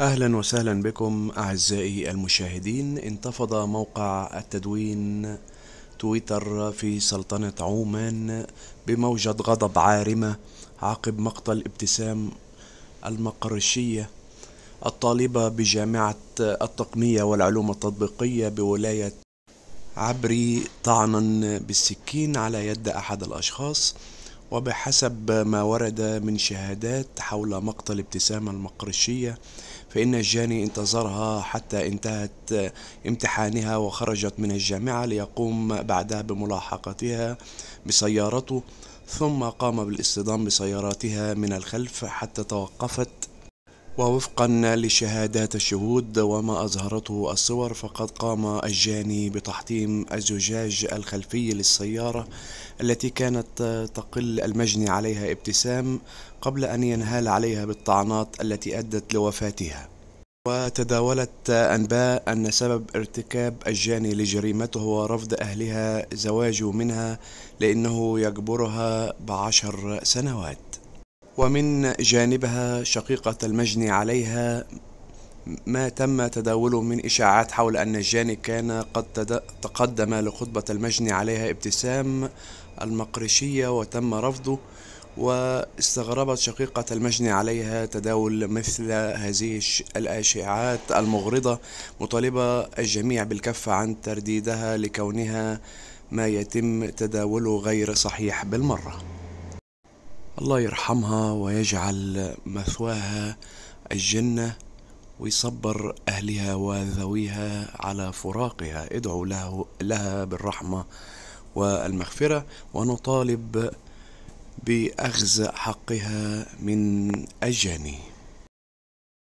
أهلا وسهلا بكم أعزائي المشاهدين انتفض موقع التدوين تويتر في سلطنة عمان بموجة غضب عارمة عقب مقتل ابتسام المقرشية الطالبة بجامعة التقنية والعلوم التطبيقية بولاية عبري طعنا بالسكين على يد أحد الأشخاص وبحسب ما ورد من شهادات حول مقتل ابتسام المقرشية فإن الجاني انتظرها حتى انتهت امتحانها وخرجت من الجامعة ليقوم بعدها بملاحقتها بسيارته ثم قام بالاصطدام بسياراتها من الخلف حتى توقفت ووفقا لشهادات الشهود وما أظهرته الصور فقد قام الجاني بتحطيم الزجاج الخلفي للسيارة التي كانت تقل المجني عليها ابتسام قبل أن ينهال عليها بالطعنات التي أدت لوفاتها وتداولت أنباء أن سبب ارتكاب الجاني لجريمته هو رفض أهلها زواجه منها لأنه يجبرها بعشر سنوات ومن جانبها شقيقة المجني عليها ما تم تداوله من إشاعات حول أن الجاني كان قد تقدم لخطبة المجني عليها ابتسام المقرشية وتم رفضه واستغربت شقيقة المجني عليها تداول مثل هذه الأشاعات المغرضة مطالبة الجميع بالكف عن ترديدها لكونها ما يتم تداوله غير صحيح بالمرة الله يرحمها ويجعل مثواها الجنة ويصبر أهلها وذويها على فراقها ادعوا له لها بالرحمة والمغفرة ونطالب بأخذ حقها من أجنه